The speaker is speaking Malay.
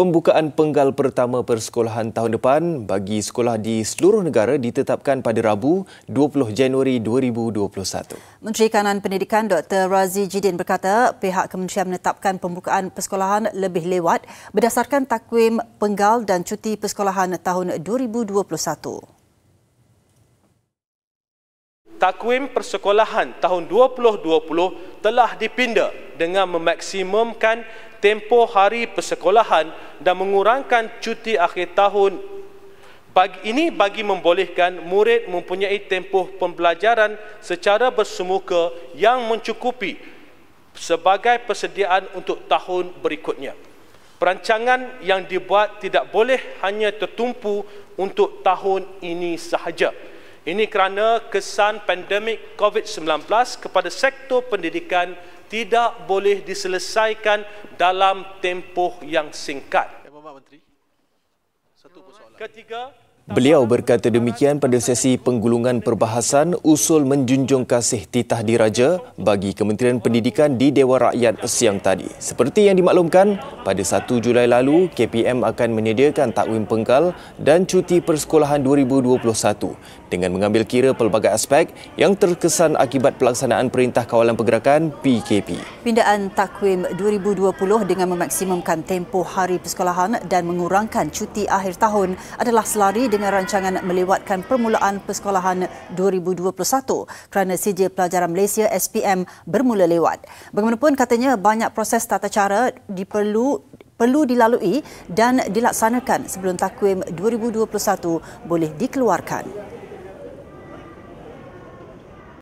Pembukaan penggal pertama persekolahan tahun depan bagi sekolah di seluruh negara ditetapkan pada Rabu 20 Januari 2021. Menteri Kanan Pendidikan Dr. Razi Jidin berkata pihak kementerian menetapkan pembukaan persekolahan lebih lewat berdasarkan takwim penggal dan cuti persekolahan tahun 2021. Takwim persekolahan tahun 2020 telah dipindah dengan memaksimumkan tempoh hari persekolahan dan mengurangkan cuti akhir tahun. Bagi, ini bagi membolehkan murid mempunyai tempoh pembelajaran secara bersemuka yang mencukupi sebagai persediaan untuk tahun berikutnya. Perancangan yang dibuat tidak boleh hanya tertumpu untuk tahun ini sahaja. Ini kerana kesan pandemik COVID-19 kepada sektor pendidikan tidak boleh diselesaikan dalam tempoh yang singkat. Eh, Ketiga, Beliau berkata demikian pada sesi penggulungan perbahasan usul menjunjung kasih titah diraja bagi Kementerian Pendidikan di Dewan Rakyat siang tadi. Seperti yang dimaklumkan, pada 1 Julai lalu, KPM akan menyediakan takwim penggal dan cuti persekolahan 2021 dengan mengambil kira pelbagai aspek yang terkesan akibat pelaksanaan Perintah Kawalan Pergerakan PKP. Pindaan takwim 2020 dengan memaksimumkan tempoh hari persekolahan dan mengurangkan cuti akhir tahun adalah selari dengan rancangan melewatkan permulaan persekolahan 2021 kerana sijil Pelajaran Malaysia SPM bermula lewat. Bagaimanapun katanya banyak proses tata cara diperlu perlu dilalui dan dilaksanakan sebelum takwim 2021 boleh dikeluarkan.